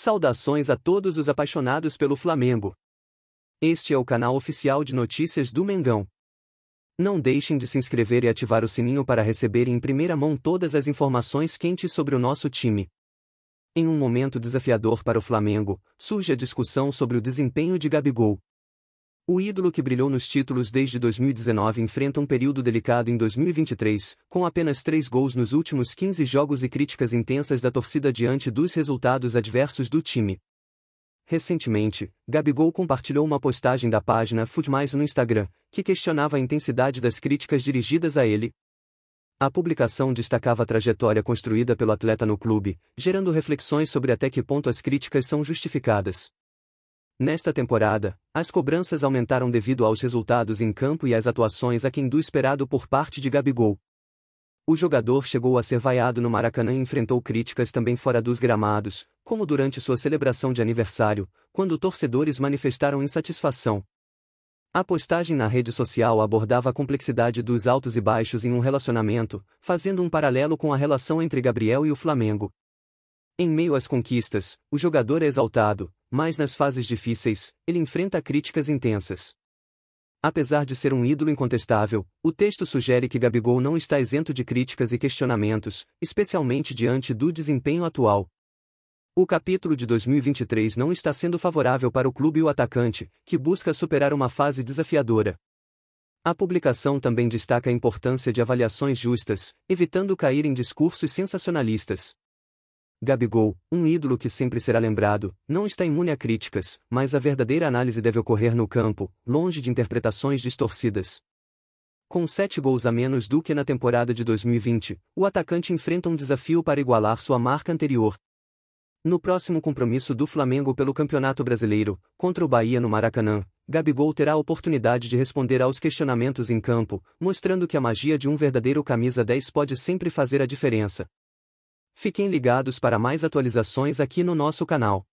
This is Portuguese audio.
Saudações a todos os apaixonados pelo Flamengo. Este é o canal oficial de notícias do Mengão. Não deixem de se inscrever e ativar o sininho para receber em primeira mão todas as informações quentes sobre o nosso time. Em um momento desafiador para o Flamengo, surge a discussão sobre o desempenho de Gabigol. O ídolo que brilhou nos títulos desde 2019 enfrenta um período delicado em 2023, com apenas três gols nos últimos 15 jogos e críticas intensas da torcida diante dos resultados adversos do time. Recentemente, Gabigol compartilhou uma postagem da página Footmais no Instagram, que questionava a intensidade das críticas dirigidas a ele. A publicação destacava a trajetória construída pelo atleta no clube, gerando reflexões sobre até que ponto as críticas são justificadas. Nesta temporada, as cobranças aumentaram devido aos resultados em campo e às atuações aquém do esperado por parte de Gabigol. O jogador chegou a ser vaiado no Maracanã e enfrentou críticas também fora dos gramados, como durante sua celebração de aniversário, quando torcedores manifestaram insatisfação. A postagem na rede social abordava a complexidade dos altos e baixos em um relacionamento, fazendo um paralelo com a relação entre Gabriel e o Flamengo. Em meio às conquistas, o jogador é exaltado, mas nas fases difíceis, ele enfrenta críticas intensas. Apesar de ser um ídolo incontestável, o texto sugere que Gabigol não está isento de críticas e questionamentos, especialmente diante do desempenho atual. O capítulo de 2023 não está sendo favorável para o clube e o atacante, que busca superar uma fase desafiadora. A publicação também destaca a importância de avaliações justas, evitando cair em discursos sensacionalistas. Gabigol, um ídolo que sempre será lembrado, não está imune a críticas, mas a verdadeira análise deve ocorrer no campo, longe de interpretações distorcidas. Com sete gols a menos do que na temporada de 2020, o atacante enfrenta um desafio para igualar sua marca anterior. No próximo compromisso do Flamengo pelo Campeonato Brasileiro, contra o Bahia no Maracanã, Gabigol terá a oportunidade de responder aos questionamentos em campo, mostrando que a magia de um verdadeiro camisa 10 pode sempre fazer a diferença. Fiquem ligados para mais atualizações aqui no nosso canal.